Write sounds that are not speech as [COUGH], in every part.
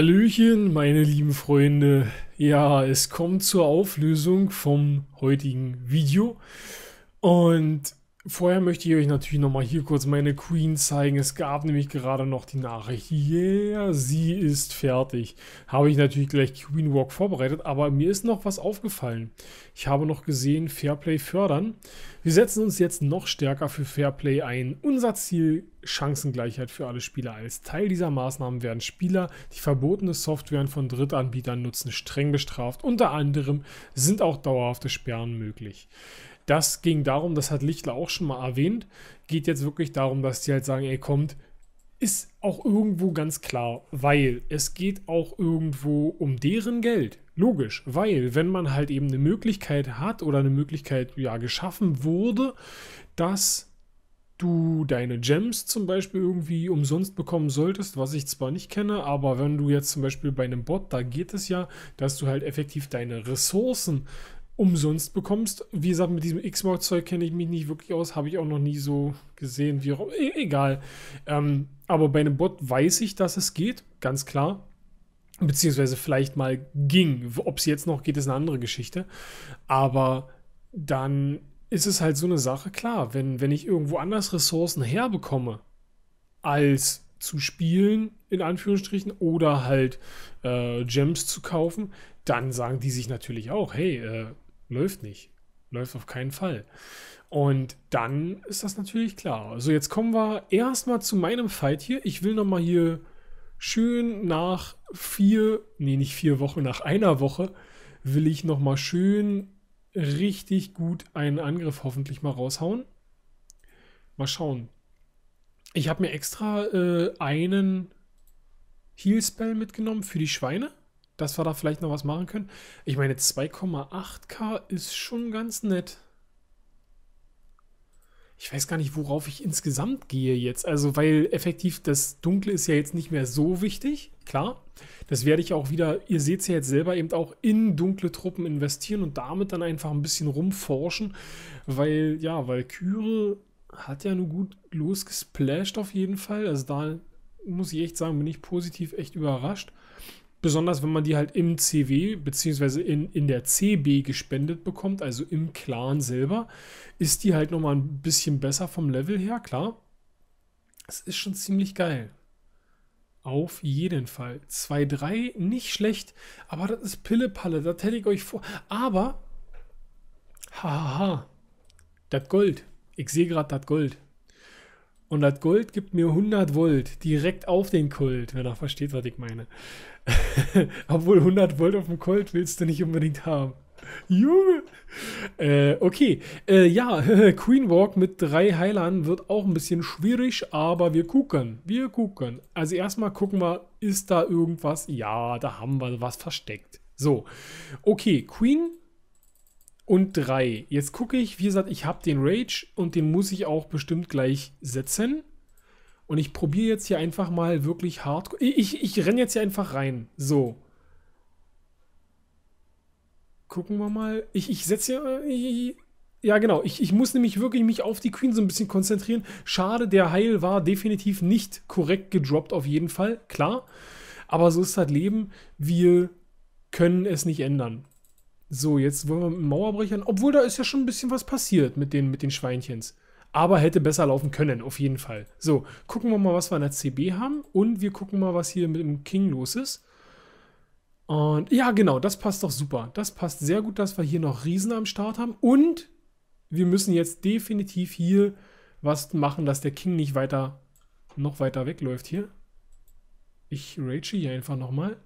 Hallöchen, meine lieben Freunde. Ja, es kommt zur Auflösung vom heutigen Video. Und Vorher möchte ich euch natürlich nochmal hier kurz meine Queen zeigen. Es gab nämlich gerade noch die Nachricht, yeah, sie ist fertig. Habe ich natürlich gleich Queen Walk vorbereitet, aber mir ist noch was aufgefallen. Ich habe noch gesehen, Fairplay fördern. Wir setzen uns jetzt noch stärker für Fairplay ein. Unser Ziel Chancengleichheit für alle Spieler. Als Teil dieser Maßnahmen werden Spieler, die verbotene Software von Drittanbietern nutzen, streng bestraft. Unter anderem sind auch dauerhafte Sperren möglich. Das ging darum, das hat Lichtler auch schon mal erwähnt, geht jetzt wirklich darum, dass die halt sagen, ey, kommt, ist auch irgendwo ganz klar, weil es geht auch irgendwo um deren Geld. Logisch, weil wenn man halt eben eine Möglichkeit hat oder eine Möglichkeit ja geschaffen wurde, dass du deine Gems zum Beispiel irgendwie umsonst bekommen solltest, was ich zwar nicht kenne, aber wenn du jetzt zum Beispiel bei einem Bot, da geht es ja, dass du halt effektiv deine Ressourcen umsonst bekommst. Wie gesagt, mit diesem Xbox-Zeug kenne ich mich nicht wirklich aus, habe ich auch noch nie so gesehen, wie auch e egal. Ähm, aber bei einem Bot weiß ich, dass es geht, ganz klar. Beziehungsweise vielleicht mal ging. Ob es jetzt noch geht, ist eine andere Geschichte. Aber dann ist es halt so eine Sache, klar, wenn, wenn ich irgendwo anders Ressourcen herbekomme, als zu spielen, in Anführungsstrichen, oder halt äh, Gems zu kaufen, dann sagen die sich natürlich auch, hey, äh, Läuft nicht. Läuft auf keinen Fall. Und dann ist das natürlich klar. Also jetzt kommen wir erstmal zu meinem Fight hier. Ich will nochmal hier schön nach vier, nee, nicht vier Wochen, nach einer Woche will ich nochmal schön richtig gut einen Angriff hoffentlich mal raushauen. Mal schauen. Ich habe mir extra äh, einen Heal-Spell mitgenommen für die Schweine dass wir da vielleicht noch was machen können. Ich meine, 2,8K ist schon ganz nett. Ich weiß gar nicht, worauf ich insgesamt gehe jetzt. Also, weil effektiv das Dunkle ist ja jetzt nicht mehr so wichtig. Klar, das werde ich auch wieder, ihr seht es ja jetzt selber, eben auch in dunkle Truppen investieren und damit dann einfach ein bisschen rumforschen. Weil, ja, weil Valkyrie hat ja nur gut losgesplasht auf jeden Fall. Also da muss ich echt sagen, bin ich positiv echt überrascht. Besonders wenn man die halt im CW bzw. In, in der CB gespendet bekommt, also im Clan selber, ist die halt nochmal ein bisschen besser vom Level her, klar. Es ist schon ziemlich geil. Auf jeden Fall. 2-3, nicht schlecht, aber das ist Pille-Palle, das hätte ich euch vor. Aber, hahaha, das Gold. Ich sehe gerade das Gold. Und das Gold gibt mir 100 Volt direkt auf den Colt, wenn er versteht, was ich meine. [LAUGHS] Obwohl 100 Volt auf dem Colt willst du nicht unbedingt haben. Junge! Äh, okay. Äh, ja, [LAUGHS] Queen Walk mit drei Heilern wird auch ein bisschen schwierig, aber wir gucken. Wir gucken. Also erstmal gucken wir, ist da irgendwas? Ja, da haben wir was versteckt. So. Okay, Queen und 3. Jetzt gucke ich, wie gesagt, ich habe den Rage und den muss ich auch bestimmt gleich setzen. Und ich probiere jetzt hier einfach mal wirklich hart. Ich, ich, ich renne jetzt hier einfach rein. So. Gucken wir mal. Ich, ich setze hier... Äh, ich, ja, genau. Ich, ich muss nämlich wirklich mich auf die Queen so ein bisschen konzentrieren. Schade, der Heil war definitiv nicht korrekt gedroppt, auf jeden Fall. Klar. Aber so ist das Leben. Wir können es nicht ändern. So, jetzt wollen wir mit Mauerbrechern. Obwohl, da ist ja schon ein bisschen was passiert mit den, mit den Schweinchens. Aber hätte besser laufen können, auf jeden Fall. So, gucken wir mal, was wir an der CB haben. Und wir gucken mal, was hier mit dem King los ist. Und ja, genau, das passt doch super. Das passt sehr gut, dass wir hier noch Riesen am Start haben. Und wir müssen jetzt definitiv hier was machen, dass der King nicht weiter, noch weiter wegläuft hier. Ich rage hier einfach nochmal.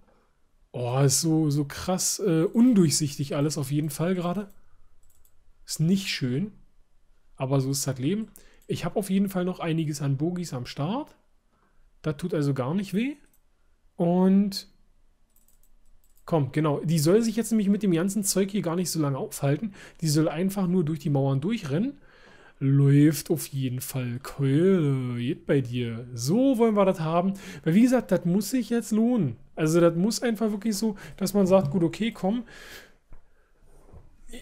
Oh, ist so, so krass äh, undurchsichtig alles auf jeden Fall gerade. Ist nicht schön. Aber so ist das Leben. Ich habe auf jeden Fall noch einiges an Bogies am Start. Das tut also gar nicht weh. Und komm, genau. Die soll sich jetzt nämlich mit dem ganzen Zeug hier gar nicht so lange aufhalten. Die soll einfach nur durch die Mauern durchrennen. Läuft auf jeden Fall. Keule, geht bei dir. So wollen wir das haben. Weil wie gesagt, das muss sich jetzt lohnen. Also das muss einfach wirklich so, dass man sagt, gut, okay, komm,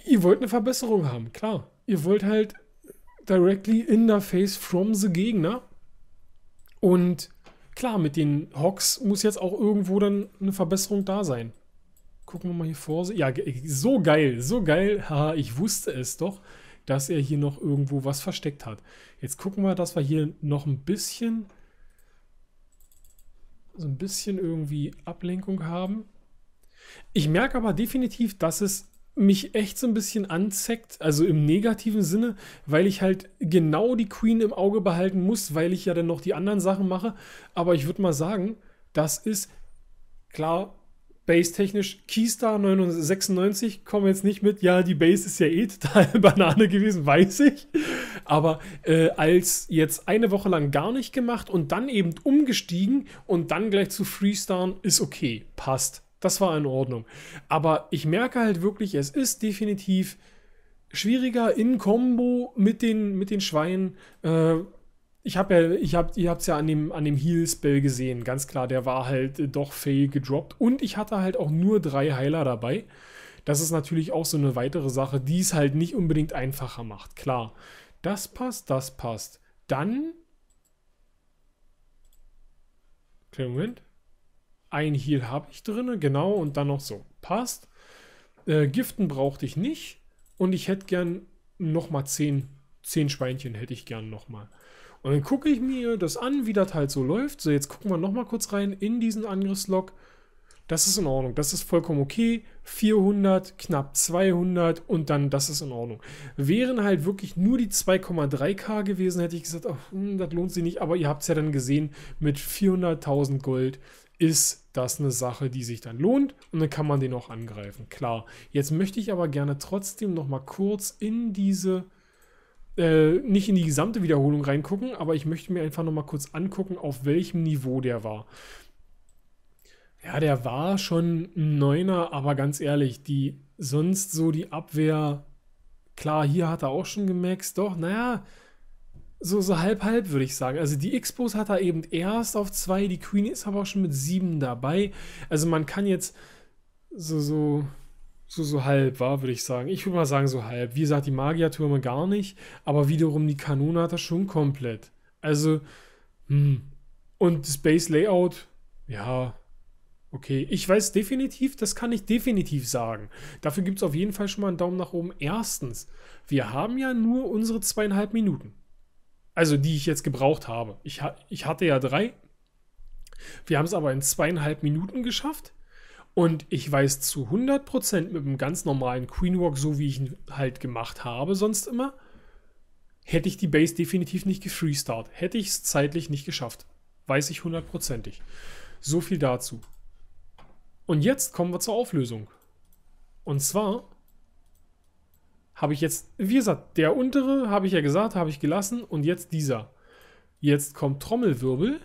ihr wollt eine Verbesserung haben, klar. Ihr wollt halt directly in the face from the Gegner. Und klar, mit den Hawks muss jetzt auch irgendwo dann eine Verbesserung da sein. Gucken wir mal hier vor. Ja, so geil, so geil. Haha, ich wusste es doch, dass er hier noch irgendwo was versteckt hat. Jetzt gucken wir, dass wir hier noch ein bisschen so ein bisschen irgendwie Ablenkung haben. Ich merke aber definitiv, dass es mich echt so ein bisschen anzeckt, also im negativen Sinne, weil ich halt genau die Queen im Auge behalten muss, weil ich ja dann noch die anderen Sachen mache. Aber ich würde mal sagen, das ist klar, base-technisch Keystar 96, kommen jetzt nicht mit, ja, die Base ist ja eh total [LAUGHS] Banane gewesen, weiß ich. Aber äh, als jetzt eine Woche lang gar nicht gemacht und dann eben umgestiegen und dann gleich zu Freestyle ist okay, passt. Das war in Ordnung. Aber ich merke halt wirklich, es ist definitiv schwieriger in Kombo mit den, mit den Schweinen. Äh, ich habe ja, ich hab, ihr habt es ja an dem, an dem Heal-Spell gesehen, ganz klar, der war halt äh, doch fail gedroppt. Und ich hatte halt auch nur drei Heiler dabei. Das ist natürlich auch so eine weitere Sache, die es halt nicht unbedingt einfacher macht, klar. Das passt, das passt. Dann... Kleinen Moment. Ein Heal habe ich drin, genau, und dann noch so. Passt. Äh, Giften brauchte ich nicht. Und ich hätte gern nochmal 10, 10 Schweinchen hätte ich gern nochmal. Und dann gucke ich mir das an, wie das halt so läuft. So, jetzt gucken wir nochmal kurz rein in diesen Angriffslog. Das ist in Ordnung. Das ist vollkommen okay. 400, knapp 200 und dann das ist in Ordnung. Wären halt wirklich nur die 2,3k gewesen, hätte ich gesagt, ach, hm, das lohnt sich nicht. Aber ihr habt es ja dann gesehen, mit 400.000 Gold ist das eine Sache, die sich dann lohnt und dann kann man den auch angreifen. Klar. Jetzt möchte ich aber gerne trotzdem nochmal kurz in diese äh, nicht in die gesamte Wiederholung reingucken, aber ich möchte mir einfach nochmal kurz angucken, auf welchem Niveau der war. Ja, der war schon ein Neuner, aber ganz ehrlich, die sonst so die Abwehr, klar, hier hat er auch schon gemaxt, doch, naja, so, so halb halb würde ich sagen. Also die Expos hat er eben erst auf zwei, die Queen ist aber auch schon mit sieben dabei. Also man kann jetzt so, so, so, so halb war, würde ich sagen. Ich würde mal sagen, so halb. Wie gesagt, die Magiertürme gar nicht, aber wiederum die Kanone hat er schon komplett. Also, hm. Und das Base Layout, ja, Okay, ich weiß definitiv, das kann ich definitiv sagen. Dafür gibt es auf jeden Fall schon mal einen Daumen nach oben. Erstens, wir haben ja nur unsere zweieinhalb Minuten. Also die ich jetzt gebraucht habe. Ich, ich hatte ja drei. Wir haben es aber in zweieinhalb Minuten geschafft. Und ich weiß zu 100% mit einem ganz normalen Queenwalk, so wie ich ihn halt gemacht habe, sonst immer, hätte ich die Base definitiv nicht gefreestart. Hätte ich es zeitlich nicht geschafft. Weiß ich hundertprozentig. So viel dazu. Und jetzt kommen wir zur Auflösung. Und zwar habe ich jetzt, wie gesagt, der untere habe ich ja gesagt, habe ich gelassen und jetzt dieser. Jetzt kommt Trommelwirbel.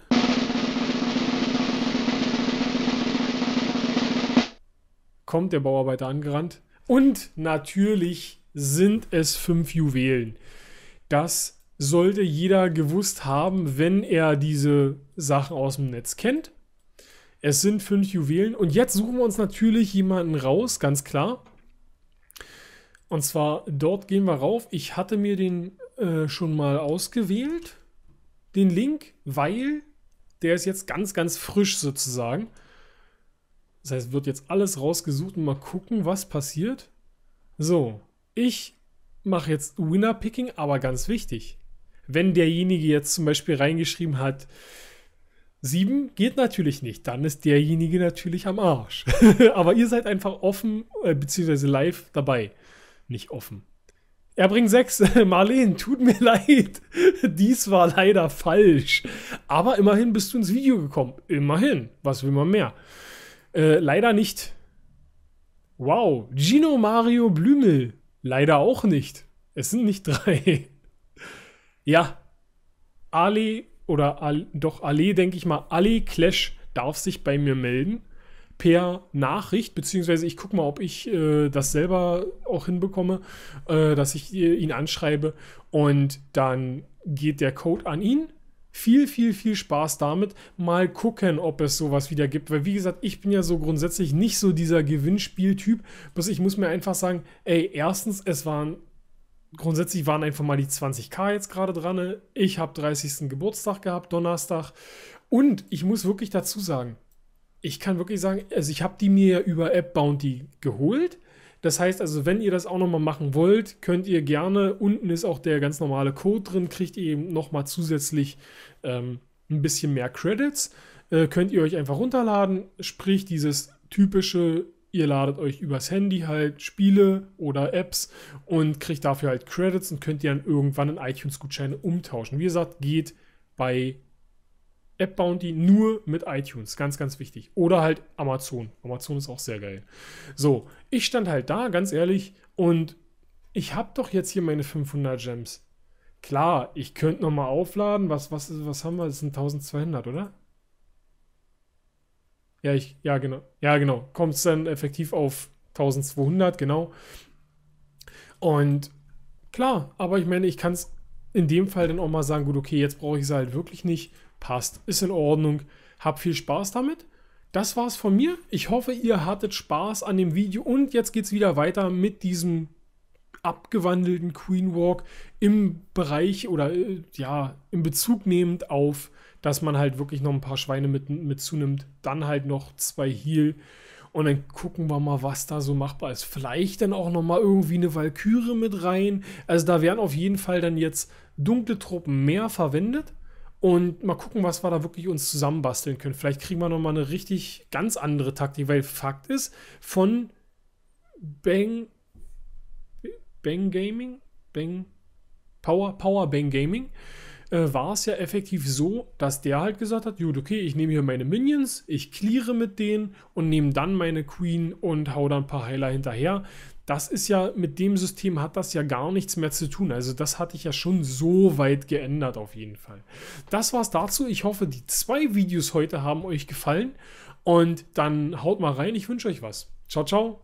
Kommt der Bauarbeiter angerannt. Und natürlich sind es fünf Juwelen. Das sollte jeder gewusst haben, wenn er diese Sachen aus dem Netz kennt. Es sind fünf Juwelen. Und jetzt suchen wir uns natürlich jemanden raus, ganz klar. Und zwar, dort gehen wir rauf. Ich hatte mir den äh, schon mal ausgewählt, den Link, weil der ist jetzt ganz, ganz frisch sozusagen. Das heißt, wird jetzt alles rausgesucht und mal gucken, was passiert. So, ich mache jetzt Winner-Picking, aber ganz wichtig. Wenn derjenige jetzt zum Beispiel reingeschrieben hat, Sieben geht natürlich nicht, dann ist derjenige natürlich am Arsch. [LAUGHS] Aber ihr seid einfach offen, äh, beziehungsweise live dabei. Nicht offen. Er bringt sechs. [LAUGHS] Marleen, tut mir [LAUGHS] leid. Dies war leider falsch. Aber immerhin bist du ins Video gekommen. Immerhin. Was will man mehr? Äh, leider nicht. Wow. Gino Mario Blümel. Leider auch nicht. Es sind nicht drei. ja. Ali oder Al, doch Ale, denke ich mal, Ale Clash darf sich bei mir melden per Nachricht, beziehungsweise ich gucke mal, ob ich äh, das selber auch hinbekomme, äh, dass ich äh, ihn anschreibe und dann geht der Code an ihn. Viel, viel, viel Spaß damit. Mal gucken, ob es sowas wieder gibt. Weil, wie gesagt, ich bin ja so grundsätzlich nicht so dieser Gewinnspieltyp. Bloß ich muss mir einfach sagen, ey, erstens, es waren grundsätzlich waren einfach mal die 20k jetzt gerade dran. Ich habe 30. Geburtstag gehabt, Donnerstag. Und ich muss wirklich dazu sagen, ich kann wirklich sagen, also ich habe die mir ja über App Bounty geholt. Das heißt also, wenn ihr das auch nochmal machen wollt, könnt ihr gerne, unten ist auch der ganz normale Code drin, kriegt ihr eben nochmal zusätzlich ähm, ein bisschen mehr Credits. Äh, könnt ihr euch einfach runterladen, sprich dieses typische ihr ladet euch übers Handy halt Spiele oder Apps und kriegt dafür halt Credits und könnt ihr dann irgendwann in iTunes-Gutscheine umtauschen. Wie gesagt, geht bei App Bounty nur mit iTunes, ganz, ganz wichtig. Oder halt Amazon. Amazon ist auch sehr geil. So, ich stand halt da, ganz ehrlich, und ich habe doch jetzt hier meine 500 Gems. Klar, ich könnte nochmal aufladen. Was, was, was haben wir? Das sind 1200, oder? Ja, ich, ja, genau. Ja, genau. Kommt es dann effektiv auf 1200, genau. Und klar, aber ich meine, ich kann es in dem Fall dann auch mal sagen, gut, okay, jetzt brauche ich es halt wirklich nicht. Passt, ist in Ordnung. Hab viel Spaß damit. Das war's von mir. Ich hoffe, ihr hattet Spaß an dem Video und jetzt geht's wieder weiter mit diesem abgewandelten Queen Walk im Bereich oder äh, ja, in Bezug nehmend auf dass man halt wirklich noch ein paar Schweine mit, mit zunimmt, dann halt noch zwei Heal und dann gucken wir mal, was da so machbar ist. Vielleicht dann auch noch mal irgendwie eine Valkyrie mit rein. Also da werden auf jeden Fall dann jetzt dunkle Truppen mehr verwendet und mal gucken, was wir da wirklich uns zusammenbasteln können. Vielleicht kriegen wir noch mal eine richtig ganz andere Taktik, weil Fakt ist, von Bang Bang Gaming, Bang Power Power Bang Gaming äh, war es ja effektiv so, dass der halt gesagt hat, gut, okay, ich nehme hier meine Minions, ich cleare mit denen und nehme dann meine Queen und hau dann ein paar Heiler hinterher. Das ist ja, mit dem System hat das ja gar nichts mehr zu tun. Also das hatte ich ja schon so weit geändert auf jeden Fall. Das war's dazu. Ich hoffe, die zwei Videos heute haben euch gefallen. Und dann haut mal rein. Ich wünsche euch was. Ciao, ciao.